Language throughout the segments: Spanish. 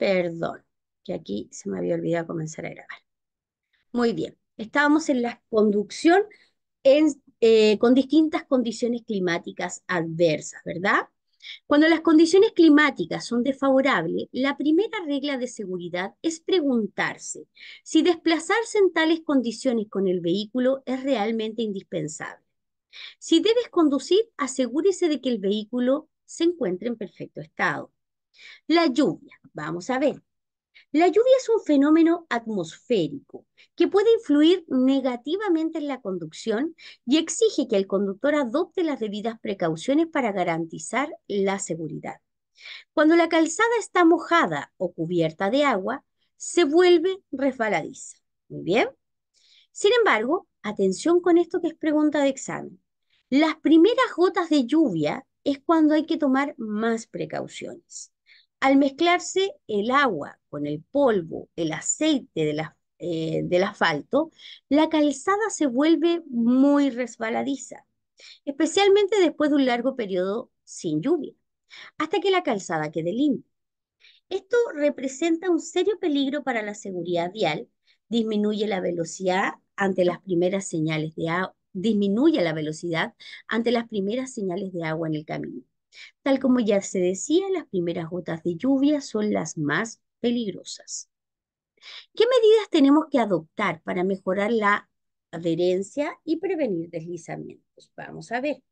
Perdón, que aquí se me había olvidado comenzar a grabar. Muy bien, estábamos en la conducción eh, con distintas condiciones climáticas adversas, ¿verdad? Cuando las condiciones climáticas son desfavorables, la primera regla de seguridad es preguntarse si desplazarse en tales condiciones con el vehículo es realmente indispensable. Si debes conducir, asegúrese de que el vehículo se encuentre en perfecto estado. La lluvia Vamos a ver. La lluvia es un fenómeno atmosférico que puede influir negativamente en la conducción y exige que el conductor adopte las debidas precauciones para garantizar la seguridad. Cuando la calzada está mojada o cubierta de agua, se vuelve resbaladiza. Muy bien. Sin embargo, atención con esto que es pregunta de examen. Las primeras gotas de lluvia es cuando hay que tomar más precauciones al mezclarse el agua con el polvo, el aceite eh, del asfalto, la calzada se vuelve muy resbaladiza, especialmente después de un largo periodo sin lluvia, hasta que la calzada quede limpia. Esto representa un serio peligro para la seguridad vial, disminuye la velocidad ante las primeras señales de disminuye la velocidad ante las primeras señales de agua en el camino. Tal como ya se decía, las primeras gotas de lluvia son las más peligrosas. ¿Qué medidas tenemos que adoptar para mejorar la adherencia y prevenir deslizamientos? Vamos a ver.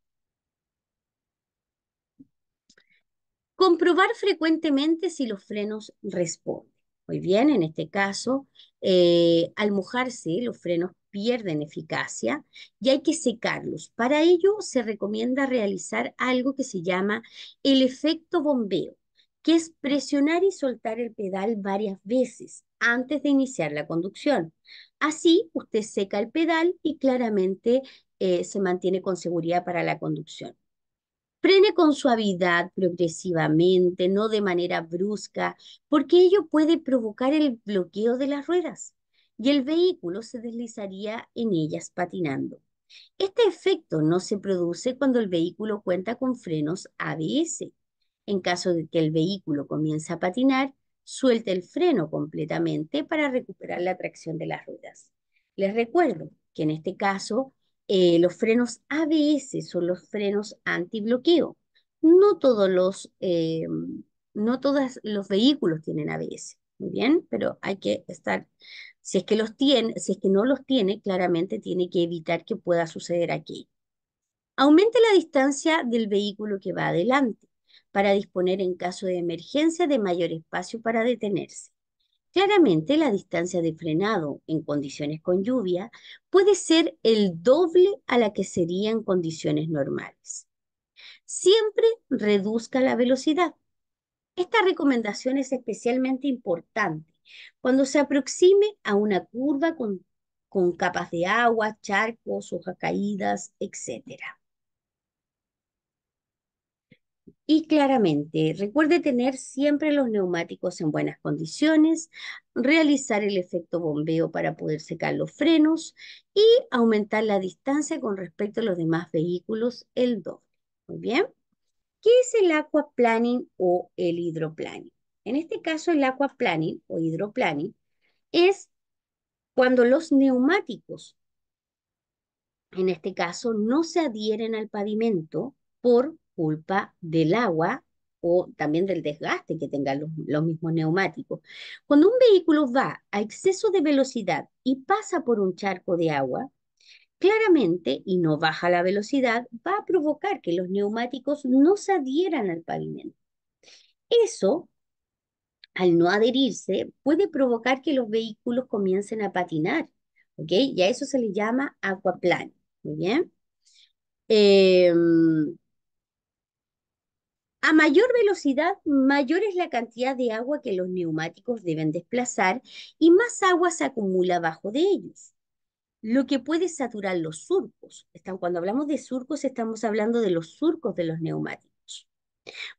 Comprobar frecuentemente si los frenos responden. Muy bien, en este caso, eh, al mojarse los frenos pierden eficacia y hay que secarlos. Para ello se recomienda realizar algo que se llama el efecto bombeo, que es presionar y soltar el pedal varias veces antes de iniciar la conducción. Así usted seca el pedal y claramente eh, se mantiene con seguridad para la conducción. Prene con suavidad, progresivamente, no de manera brusca, porque ello puede provocar el bloqueo de las ruedas y el vehículo se deslizaría en ellas patinando. Este efecto no se produce cuando el vehículo cuenta con frenos ABS. En caso de que el vehículo comience a patinar, suelte el freno completamente para recuperar la tracción de las ruedas. Les recuerdo que en este caso eh, los frenos ABS son los frenos antibloqueo. No todos los, eh, no todos los vehículos tienen ABS muy bien, pero hay que estar, si es que los tiene, si es que no los tiene, claramente tiene que evitar que pueda suceder aquí. Aumente la distancia del vehículo que va adelante para disponer en caso de emergencia de mayor espacio para detenerse. Claramente la distancia de frenado en condiciones con lluvia puede ser el doble a la que sería en condiciones normales. Siempre reduzca la velocidad esta recomendación es especialmente importante cuando se aproxime a una curva con, capas de agua, charcos, hojas caídas, etc. Y claramente, recuerde tener siempre los neumáticos en buenas condiciones, realizar el efecto bombeo para poder secar los frenos y aumentar la distancia con respecto a los demás vehículos el doble. Muy bien. ¿Qué es el aquaplaning o el hidroplaning? En este caso, el aquaplaning o hidroplaning es cuando los neumáticos, en este caso, no se adhieren al pavimento por culpa del agua o también del desgaste que tengan los, mismos neumáticos. Cuando un vehículo va a exceso de velocidad y pasa por un charco de agua, claramente, y no baja la velocidad, va a provocar que los neumáticos no se adhieran al pavimento. Eso, al no adherirse, puede provocar que los vehículos comiencen a patinar, ¿ok? Y a eso se le llama plana. ¿muy bien? Em, a mayor velocidad, mayor es la cantidad de agua que los neumáticos deben desplazar y más agua se acumula bajo de ellos lo que puede saturar los surcos. cuando hablamos de surcos, estamos hablando de los surcos de los neumáticos.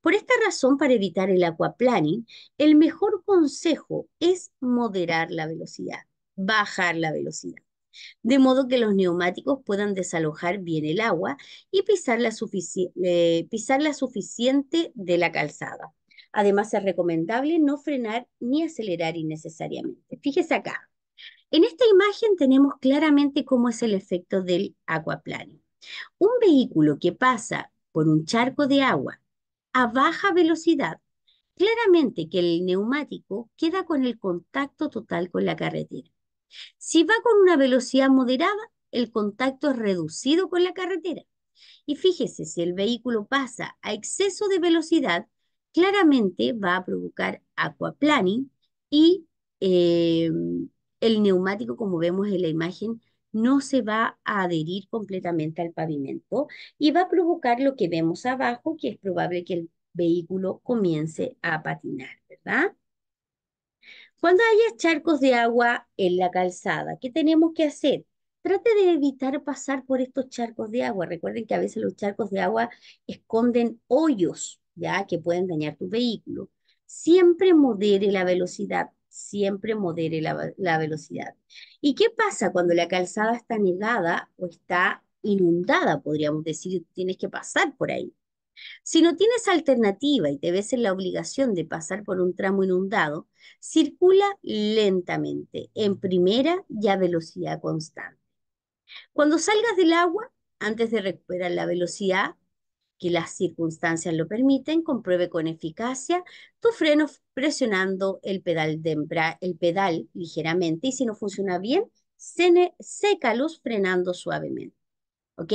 Por esta razón, para evitar el aquaplaning, el mejor consejo es moderar la velocidad, bajar la velocidad, de modo que los neumáticos puedan desalojar bien el agua y pisar la, pisar la suficiente de la calzada. Además, es recomendable no frenar ni acelerar innecesariamente. Fíjese acá, en esta imagen tenemos claramente cómo es el efecto del aquaplaning. Un vehículo que pasa por un charco de agua a baja velocidad, claramente que el neumático queda con el contacto total con la carretera. Si va con una velocidad moderada, el contacto es reducido con la carretera. Y fíjese, si el vehículo pasa a exceso de velocidad, claramente va a provocar aquaplaning y eh, el neumático, como vemos en la imagen, no se va a adherir completamente al pavimento y va a provocar lo que vemos abajo, que es probable que el vehículo comience a patinar, ¿verdad? Cuando haya charcos de agua en la calzada, ¿qué tenemos que hacer? Trate de evitar pasar por estos charcos de agua. Recuerden que a veces los charcos de agua esconden hoyos, ya que pueden dañar tu vehículo. Siempre modere la velocidad siempre modere la, velocidad. ¿Y qué pasa cuando la calzada está negada o está inundada, podríamos decir, tienes que pasar por ahí? Si no tienes alternativa y te ves en la obligación de pasar por un tramo inundado, circula lentamente, en primera y a velocidad constante. Cuando salgas del agua, antes de recuperar la velocidad, que las circunstancias lo permiten, compruebe con eficacia tu freno presionando el pedal, el pedal ligeramente y si no funciona bien, sécalos frenando suavemente. ¿Ok?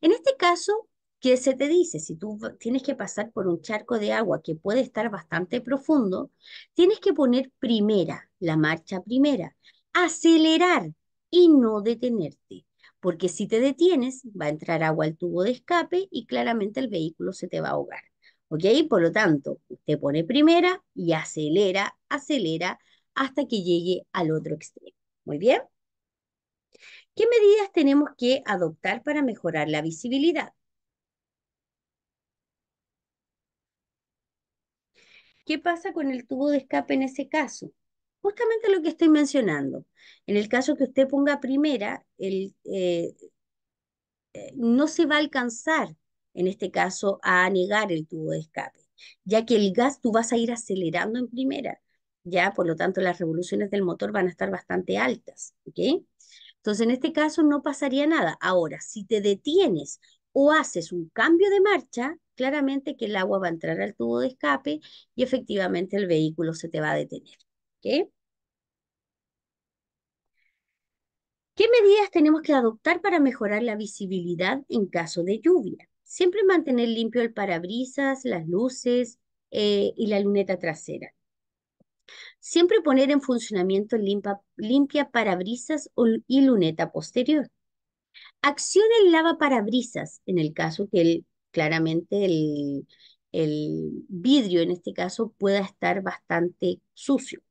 En este caso, ¿qué se te dice? Si tú tienes que pasar por un charco de agua que puede estar bastante profundo, tienes que poner primera, la marcha primera, acelerar y no detenerte porque si te detienes va a entrar agua al tubo de escape y claramente el vehículo se te va a ahogar. ¿Ok? Por lo tanto, usted pone primera y acelera, acelera hasta que llegue al otro extremo. ¿Muy bien? ¿Qué medidas tenemos que adoptar para mejorar la visibilidad? ¿Qué pasa con el tubo de escape en ese caso? justamente lo que estoy mencionando. En el caso que usted ponga primera, el, eh, eh, no se va a alcanzar, en este caso, a anegar el tubo de escape, ya que el gas tú vas a ir acelerando en primera, ya, por lo tanto, las revoluciones del motor van a estar bastante altas, Entonces, en este caso no pasaría nada. Ahora, si te detienes o haces un cambio de marcha, claramente que el agua va a entrar al tubo de escape y efectivamente el vehículo se te va a detener. ¿Qué medidas tenemos que adoptar para mejorar la visibilidad en caso de lluvia? Siempre mantener limpio el parabrisas, las luces eh, y la luneta trasera. Siempre poner en funcionamiento limpia parabrisas y luneta posterior. Acción el lava parabrisas en el caso que claramente el vidrio en este caso pueda estar bastante sucio.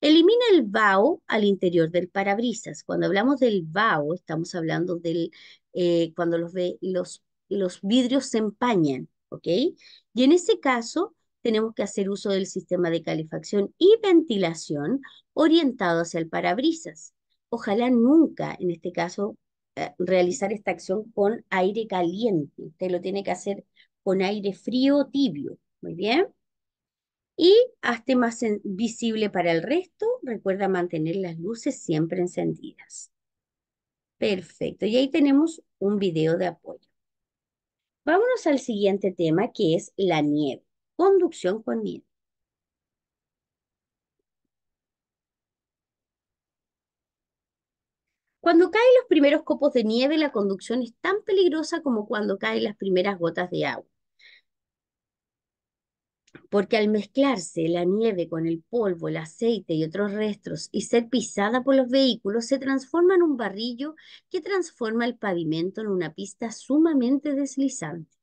Elimina el vaho al interior del parabrisas. Cuando hablamos del vaho, estamos hablando del eh, cuando los, vidrios se empañan, ¿ok? Y en ese caso, tenemos que hacer uso del sistema de calefacción y ventilación orientado hacia el parabrisas. Ojalá nunca, en este caso, eh, realizar esta acción con aire caliente. Usted lo tiene que hacer con aire frío o tibio. Muy bien y hazte más visible para el resto. Recuerda mantener las luces siempre encendidas. Perfecto, y ahí tenemos un video de apoyo. Vámonos al siguiente tema que es la nieve, conducción con nieve. Cuando caen los primeros copos de nieve, la conducción es tan peligrosa como cuando caen las primeras gotas de agua porque al mezclarse la nieve con el polvo, el aceite y otros restos y ser pisada por los vehículos, se transforma en un barrillo que transforma el pavimento en una pista sumamente deslizante.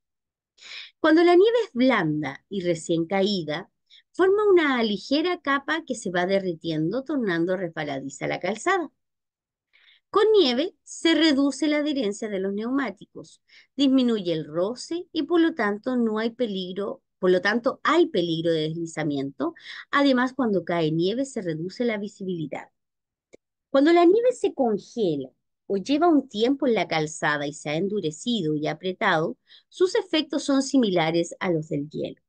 Cuando la nieve es blanda y recién caída, forma una ligera capa que se va derritiendo, tornando resbaladiza la calzada. Con nieve se reduce la adherencia de los neumáticos, disminuye el roce y por lo tanto no hay peligro por lo tanto, hay peligro de deslizamiento. Además, cuando cae nieve se reduce la visibilidad. Cuando la nieve se congela o lleva un tiempo en la calzada y se ha endurecido y apretado, sus efectos son similares a los del hielo.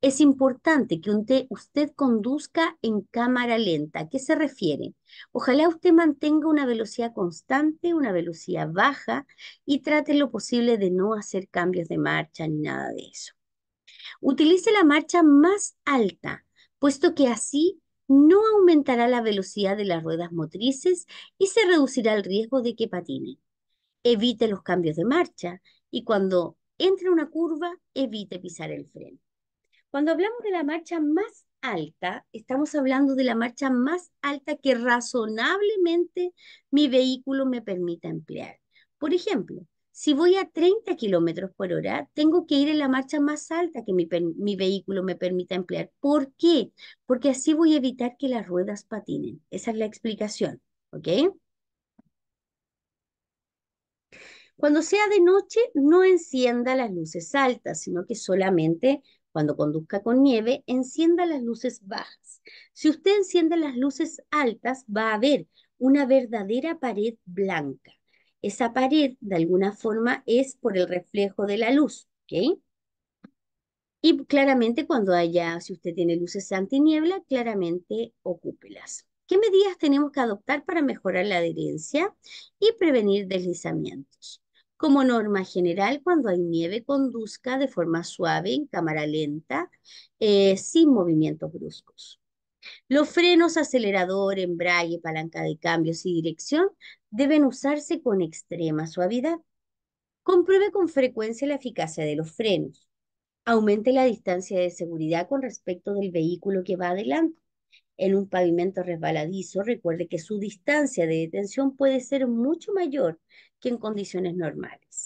Es importante que usted conduzca en cámara lenta. ¿A qué se refiere? Ojalá usted mantenga una velocidad constante, una velocidad baja y trate lo posible de no hacer cambios de marcha ni nada de eso. Utilice la marcha más alta, puesto que así no aumentará la velocidad de las ruedas motrices y se reducirá el riesgo de que patine. Evite los cambios de marcha y cuando entre una curva, evite pisar el freno. Cuando hablamos de la marcha más alta, estamos hablando de la marcha más alta que razonablemente mi vehículo me permita emplear. Por ejemplo, si voy a 30 kilómetros por hora, tengo que ir en la marcha más alta que mi, vehículo me permita emplear. ¿Por qué? Porque así voy a evitar que las ruedas patinen. Esa es la explicación. ¿Ok? Cuando sea de noche, no encienda las luces altas, sino que solamente cuando conduzca con nieve, encienda las luces bajas. Si usted enciende las luces altas, va a haber una verdadera pared blanca. Esa pared, de alguna forma, es por el reflejo de la luz, ¿ok? Y claramente cuando haya, si usted tiene luces antiniebla, claramente ocúpelas. ¿Qué medidas tenemos que adoptar para mejorar la adherencia y prevenir deslizamientos? Como norma general, cuando hay nieve, conduzca de forma suave, en cámara lenta, eh, sin movimientos bruscos. Los frenos, acelerador, embrague, palanca de cambios y dirección deben usarse con extrema suavidad. Compruebe con frecuencia la eficacia de los frenos. Aumente la distancia de seguridad con respecto del vehículo que va adelante. En un pavimento resbaladizo, recuerde que su distancia de detención puede ser mucho mayor que en condiciones normales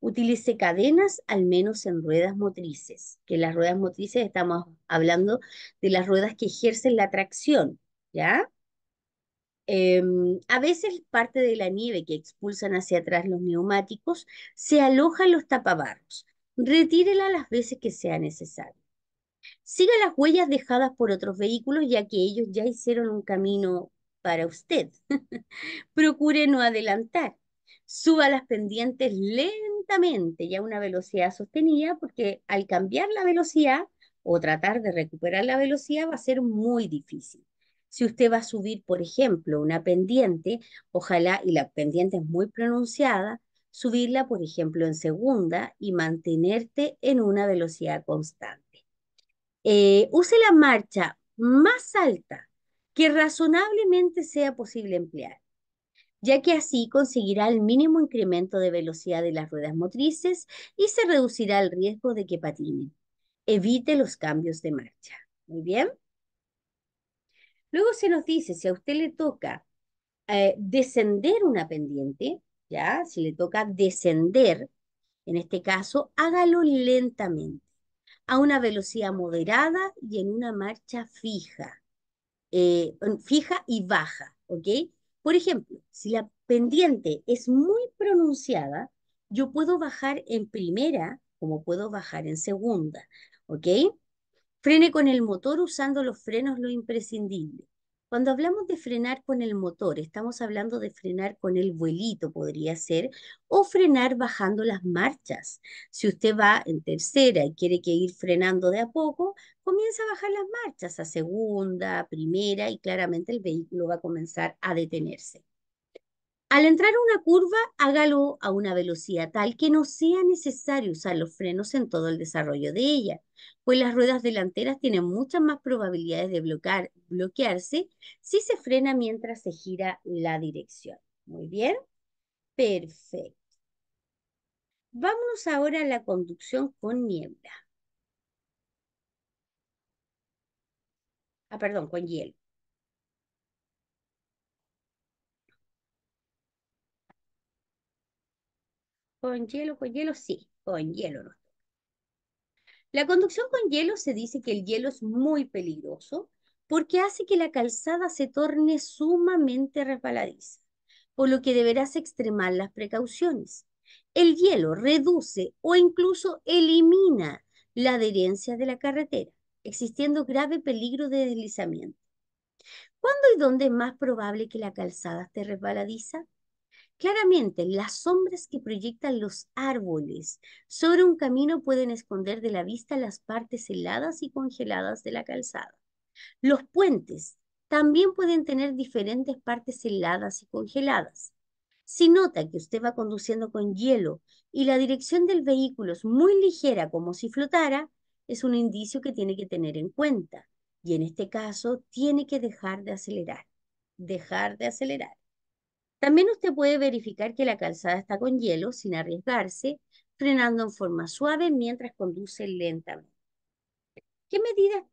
utilice cadenas al menos en ruedas motrices, que las ruedas motrices estamos hablando de las ruedas que ejercen la tracción, ¿ya? Em, a veces parte de la nieve que expulsan hacia atrás los neumáticos se aloja en los tapabarros. Retírela las veces que sea necesario. Siga las huellas dejadas por otros vehículos ya que ellos ya hicieron un camino para usted. Procure no adelantar Suba las pendientes lentamente y a una velocidad sostenida, porque al cambiar la velocidad o tratar de recuperar la velocidad va a ser muy difícil. Si usted va a subir, por ejemplo, una pendiente, ojalá y la pendiente es muy pronunciada, subirla, por ejemplo, en segunda y mantenerte en una velocidad constante. Eh, use la marcha más alta que razonablemente sea posible emplear ya que así conseguirá el mínimo incremento de velocidad de las ruedas motrices y se reducirá el riesgo de que patinen. Evite los cambios de marcha. Muy bien. Luego se nos dice, si a usted le toca eh, descender una pendiente, ya, si le toca descender, en este caso, hágalo lentamente, a una velocidad moderada y en una marcha fija, eh, fija y baja, ¿ok? Por ejemplo, si la pendiente es muy pronunciada, yo puedo bajar en primera como puedo bajar en segunda, ¿ok? Frene con el motor usando los frenos lo imprescindible. Cuando hablamos de frenar con el motor, estamos hablando de frenar con el vuelito, podría ser, o frenar bajando las marchas. Si usted va en tercera y quiere que ir frenando de a poco, comienza a bajar las marchas a segunda, primera y claramente el vehículo va a comenzar a detenerse. Al entrar a una curva, hágalo a una velocidad tal que no sea necesario usar los frenos en todo el desarrollo de ella, pues las ruedas delanteras tienen muchas más probabilidades de bloquearse si se frena mientras se gira la dirección. Muy bien, perfecto. Vámonos ahora a la conducción con niebla. Ah, perdón, con hielo. Con hielo, con hielo, sí, con hielo no. La conducción con hielo se dice que el hielo es muy peligroso porque hace que la calzada se torne sumamente resbaladiza, por lo que deberás extremar las precauciones. El hielo reduce o incluso elimina la adherencia de la carretera, existiendo grave peligro de deslizamiento. ¿Cuándo y dónde es más probable que la calzada esté resbaladiza? Claramente, las sombras que proyectan los árboles sobre un camino pueden esconder de la vista las partes heladas y congeladas de la calzada. Los puentes también pueden tener diferentes partes heladas y congeladas. Si nota que usted va conduciendo con hielo y la dirección del vehículo es muy ligera como si flotara, es un indicio que tiene que tener en cuenta. Y en este caso, tiene que dejar de acelerar. Dejar de acelerar. También usted puede verificar que la calzada está con hielo sin arriesgarse, frenando en forma suave mientras conduce lentamente. ¿Qué medidas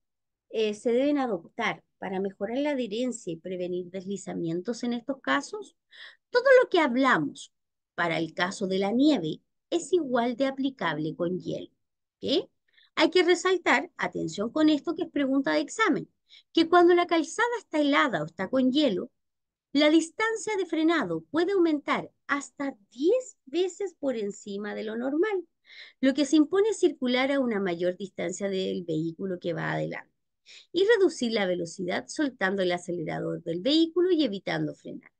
eh, se deben adoptar para mejorar la adherencia y prevenir deslizamientos en estos casos? Todo lo que hablamos para el caso de la nieve es igual de aplicable con hielo. Hay que resaltar, atención con esto que es pregunta de examen, que cuando la calzada está helada o está con hielo, la distancia de frenado puede aumentar hasta 10 veces por encima de lo normal, lo que se impone circular a una mayor distancia del vehículo que va adelante y reducir la velocidad soltando el acelerador del vehículo y evitando frenar.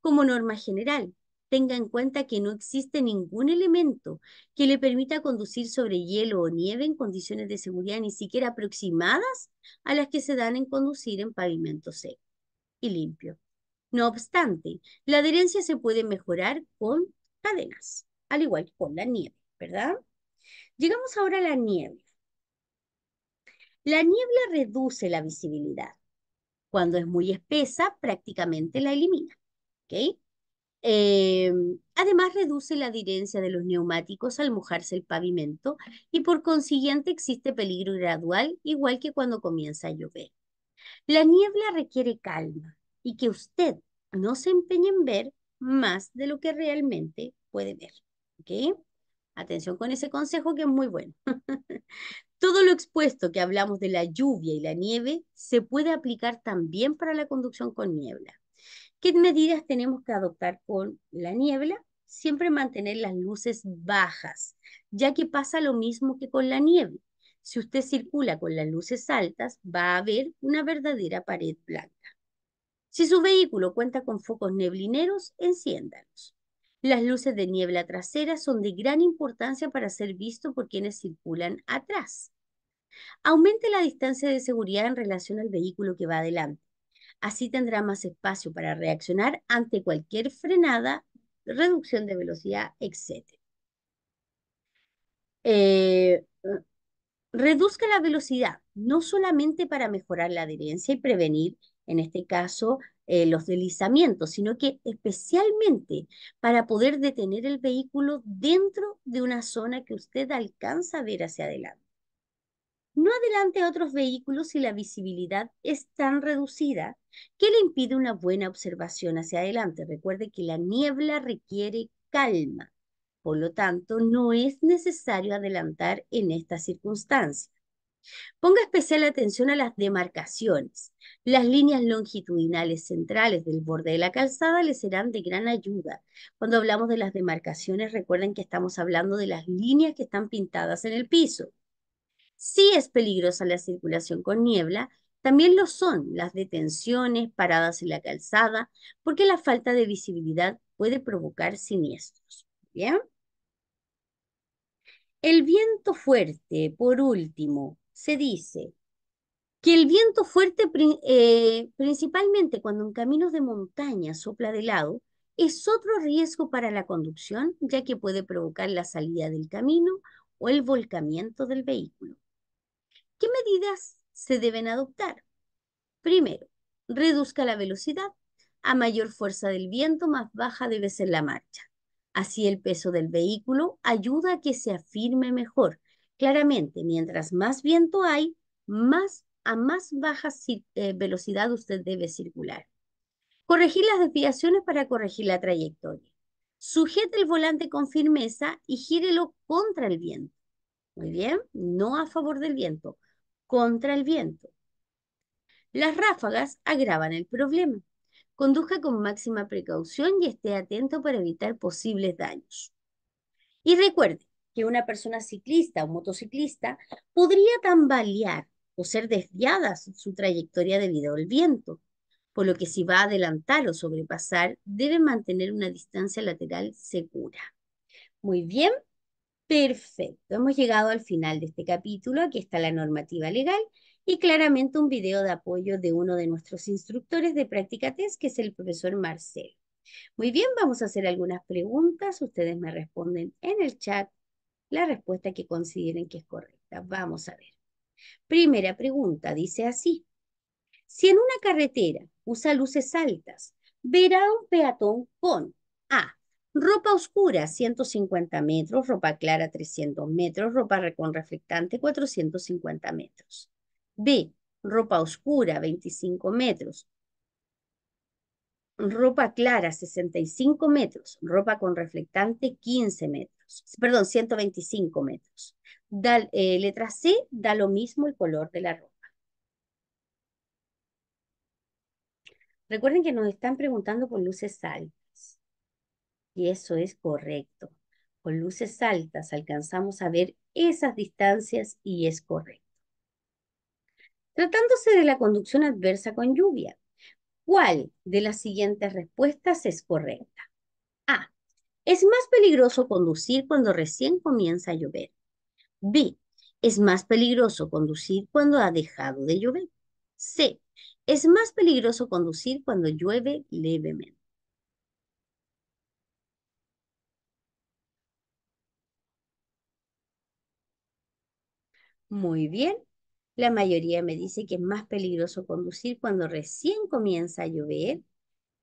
Como norma general, tenga en cuenta que no existe ningún elemento que le permita conducir sobre hielo o nieve en condiciones de seguridad ni siquiera aproximadas a las que se dan en conducir en pavimento seco y limpio. No obstante, la adherencia se puede mejorar con cadenas, al igual que con la nieve, ¿verdad? Llegamos ahora a la niebla. La niebla reduce la visibilidad. Cuando es muy espesa, prácticamente la elimina. Em, además, reduce la adherencia de los neumáticos al mojarse el pavimento y por consiguiente existe peligro gradual, igual que cuando comienza a llover. La niebla requiere calma, y que usted no se empeñe en ver más de lo que realmente puede ver. Atención con ese consejo que es muy bueno. Todo lo expuesto que hablamos de la lluvia y la nieve se puede aplicar también para la conducción con niebla. ¿Qué medidas tenemos que adoptar con la niebla? Siempre mantener las luces bajas, ya que pasa lo mismo que con la nieve. Si usted circula con las luces altas, va a haber una verdadera pared blanca. Si su vehículo cuenta con focos neblineros, enciéndalos. Las luces de niebla trasera son de gran importancia para ser visto por quienes circulan atrás. Aumente la distancia de seguridad en relación al vehículo que va adelante. Así tendrá más espacio para reaccionar ante cualquier frenada, reducción de velocidad, etc. Eh, reduzca la velocidad, no solamente para mejorar la adherencia y prevenir en este caso, eh, los deslizamientos, sino que especialmente para poder detener el vehículo dentro de una zona que usted alcanza a ver hacia adelante. No adelante a otros vehículos si la visibilidad es tan reducida que le impide una buena observación hacia adelante. Recuerde que la niebla requiere calma, por lo tanto no es necesario adelantar en esta circunstancia. Ponga especial atención a las demarcaciones. Las líneas longitudinales centrales del borde de la calzada le serán de gran ayuda. Cuando hablamos de las demarcaciones, recuerden que estamos hablando de las líneas que están pintadas en el piso. Si es peligrosa la circulación con niebla, también lo son las detenciones, paradas en la calzada, porque la falta de visibilidad puede provocar siniestros. ¿Bien? El viento fuerte, por último, se dice que el viento fuerte, eh, principalmente cuando en caminos de montaña sopla de lado, es otro riesgo para la conducción, ya que puede provocar la salida del camino o el volcamiento del vehículo. ¿Qué medidas se deben adoptar? Primero, reduzca la velocidad. A mayor fuerza del viento, más baja debe ser la marcha. Así el peso del vehículo ayuda a que se afirme mejor Claramente, mientras más viento hay, más a más baja eh, velocidad usted debe circular. Corregir las desviaciones para corregir la trayectoria. Sujete el volante con firmeza y gírelo contra el viento. Muy bien, no a favor del viento, contra el viento. Las ráfagas agravan el problema. Conduzca con máxima precaución y esté atento para evitar posibles daños. Y recuerde, que una persona ciclista o motociclista podría tambalear o ser desviada su trayectoria debido al viento, por lo que si va a adelantar o sobrepasar, debe mantener una distancia lateral segura. Muy bien, perfecto. Hemos llegado al final de este capítulo. Aquí está la normativa legal y claramente un video de apoyo de uno de nuestros instructores de práctica test, que es el profesor Marcelo. Muy bien, vamos a hacer algunas preguntas. Ustedes me responden en el chat la respuesta que consideren que es correcta. Vamos a ver. Primera pregunta, dice así. Si en una carretera usa luces altas, verá un peatón con A. Ropa oscura, 150 metros, ropa clara, 300 metros, ropa con reflectante, 450 metros. B. Ropa oscura, 25 metros. Ropa clara, 65 metros. Ropa con reflectante, 15 metros perdón, 125 metros. Da, eh, letra C, da lo mismo el color de la ropa. Recuerden que nos están preguntando por luces altas. Y eso es correcto. Con luces altas alcanzamos a ver esas distancias y es correcto. Tratándose de la conducción adversa con lluvia, ¿cuál de las siguientes respuestas es correcta? Es más peligroso conducir cuando recién comienza a llover. B. Es más peligroso conducir cuando ha dejado de llover. C. Es más peligroso conducir cuando llueve levemente. Muy bien. La mayoría me dice que es más peligroso conducir cuando recién comienza a llover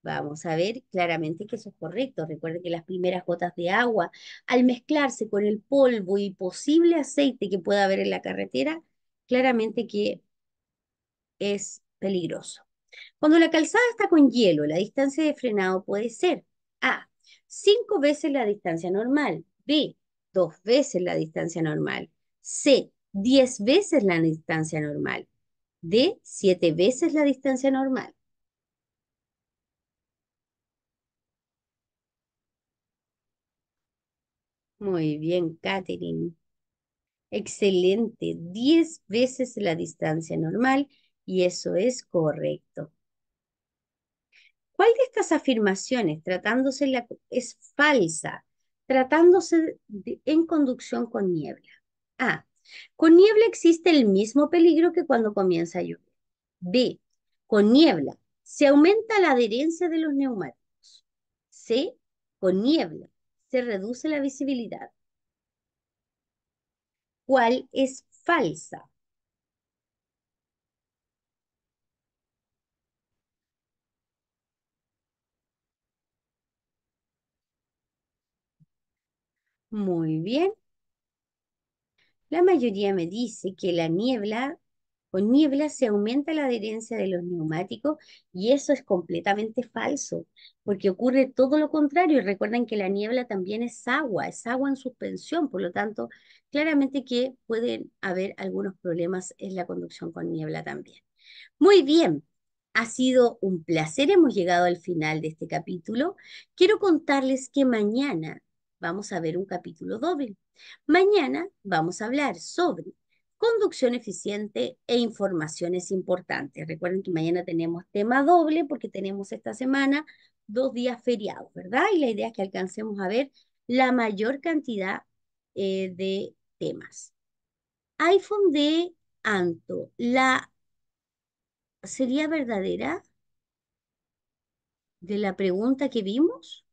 vamos a ver claramente que eso es correcto. Recuerden que las primeras gotas de agua, al mezclarse con el polvo y posible aceite que pueda haber en la carretera, claramente que es peligroso. Cuando la calzada está con hielo, la distancia de frenado puede ser A, cinco veces la distancia normal, B, dos veces la distancia normal, C, 10 veces la distancia normal, D, siete veces la distancia normal. Muy bien, Katherine. Excelente. Diez veces la distancia normal y eso es correcto. ¿Cuál de estas afirmaciones, tratándose la, es falsa, tratándose en conducción con niebla? A. Con niebla existe el mismo peligro que cuando comienza a llover. B. Con niebla se aumenta la adherencia de los neumáticos. C. Con niebla se reduce la visibilidad. ¿Cuál es falsa? Muy bien. La mayoría me dice que la niebla con niebla se aumenta la adherencia de los neumáticos y eso es completamente falso, porque ocurre todo lo contrario. Y recuerden que la niebla también es agua, es agua en suspensión, por lo tanto, claramente que pueden haber algunos problemas en la conducción con niebla también. Muy bien, ha sido un placer, hemos llegado al final de este capítulo. Quiero contarles que mañana vamos a ver un capítulo doble. Mañana vamos a hablar sobre conducción eficiente e informaciones importantes. Recuerden que mañana tenemos tema doble porque tenemos esta semana dos días feriados, ¿verdad? Y la idea es que alcancemos a ver la mayor cantidad eh, de temas. iPhone de Anto, ¿la sería verdadera de la pregunta que vimos?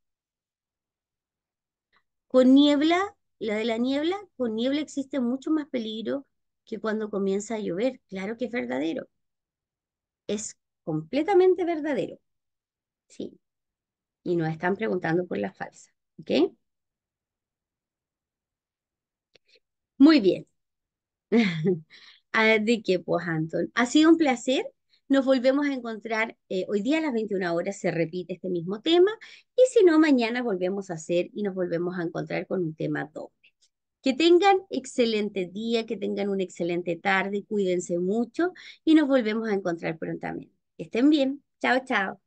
Con niebla, la de la niebla, con niebla existe mucho más peligro que cuando comienza a llover. Claro que es verdadero. Es completamente verdadero. Sí. Y nos están preguntando por la falsa. ¿Ok? Muy bien. ¿De qué, pues, Anton? Ha sido un placer. Nos volvemos a encontrar eh, hoy día a las 21 horas, se repite este mismo tema. Y si no, mañana volvemos a hacer y nos volvemos a encontrar con un tema doble. Que tengan excelente día, que tengan una excelente tarde, cuídense mucho y nos volvemos a encontrar prontamente. estén bien. Chao, chao.